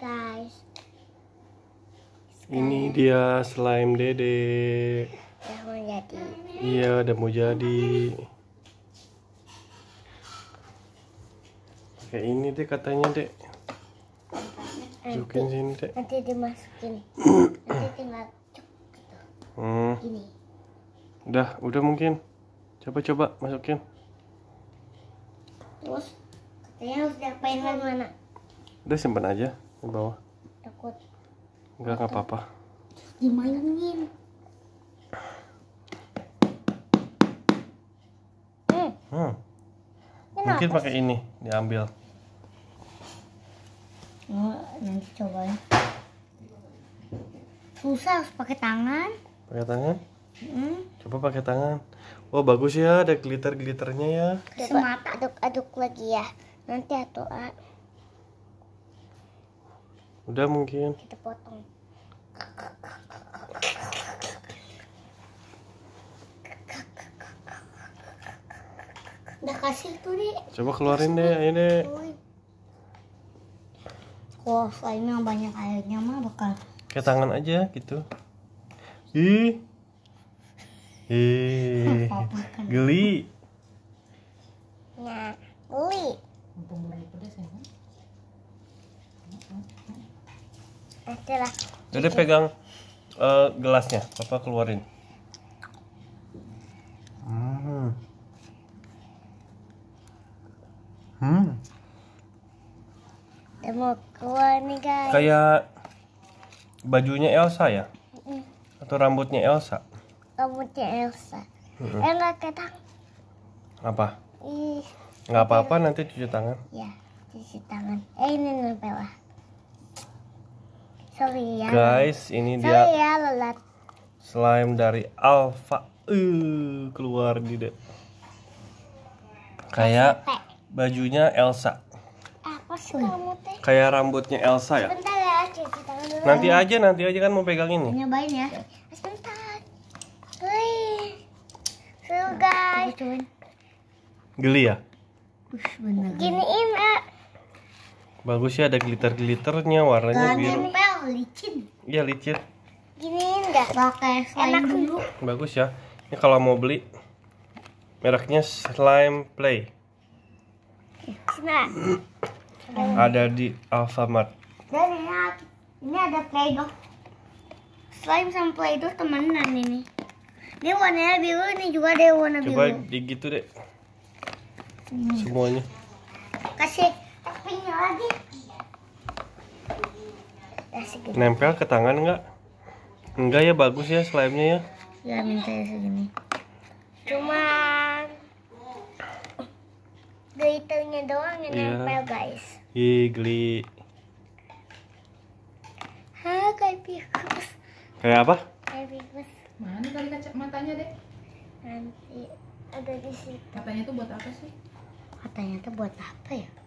guys. Ini dia slime dede. Udah mau jadi. Iya, udah mau jadi. Kayak ini deh katanya dek. Masukin sini dek. Nanti dimasukin. nanti tinggal cuk gitu. Hmm. Gini. Udah, udah mungkin. Coba-coba masukin. Terus katanya harus diapain mana? Udah simpan aja di bawah takut enggak nggak apa-apa dimainin hmm. hmm. mungkin pakai ini diambil oh, nanti cobain susah harus pakai tangan pakai tangan hmm. coba pakai tangan oh bagus ya ada glitter glitternya ya semata aduk aduk lagi ya nanti atau ya, Udah mungkin. Kita potong. Udah kasih tuh deh. Coba keluarin deh, ini deh. Kalau slime banyak airnya mah bakal. Kayak tangan aja gitu. Ih. Ih. Kan? Geli. Nah, geli. Mumpung ya kan? Jadi pegang uh, gelasnya, papa keluarin. Hmm. Hmm. Dia mau keluar nih guys. Kayak bajunya Elsa ya? Atau rambutnya Elsa? Rambutnya Elsa. -hmm. Eh nggak ketang. Apa? Ih. Nggak apa-apa nanti cuci tangan. Ya, cuci tangan. Eh ini nempel lah. Sorry ya. Guys, ini Sorry dia ya, lelet. slime dari Alpha. Uh, keluar di deh. Kayak bajunya Elsa. Apa sih kamu teh? Kayak rambutnya Elsa ya? Sebentar ya, cuci tangan ya. Nanti aja, nanti aja kan mau pegang ini. Nyobain ya. Sebentar. Hei. So guys. Geli ya? Bener. Giniin, Bagus ya ada glitter-glitternya warnanya biru licin iya licin gini enggak pakai slime dulu bagus ya ini kalau mau beli mereknya slime play nah. ada di Alfamart dan ya, ini, ada play doh. slime sama itu temenan ini ini warnanya biru ini juga ada warna coba biru coba gitu deh hmm. semuanya kasih toppingnya lagi nempel ke tangan enggak? enggak ya bagus ya slime-nya ya ya minta ya segini cuma glitternya doang yang yeah. nempel guys iya gli ha kayak pikus kayak apa kayak pikus mana kali matanya deh nanti ada di situ katanya tuh buat apa sih katanya tuh buat apa ya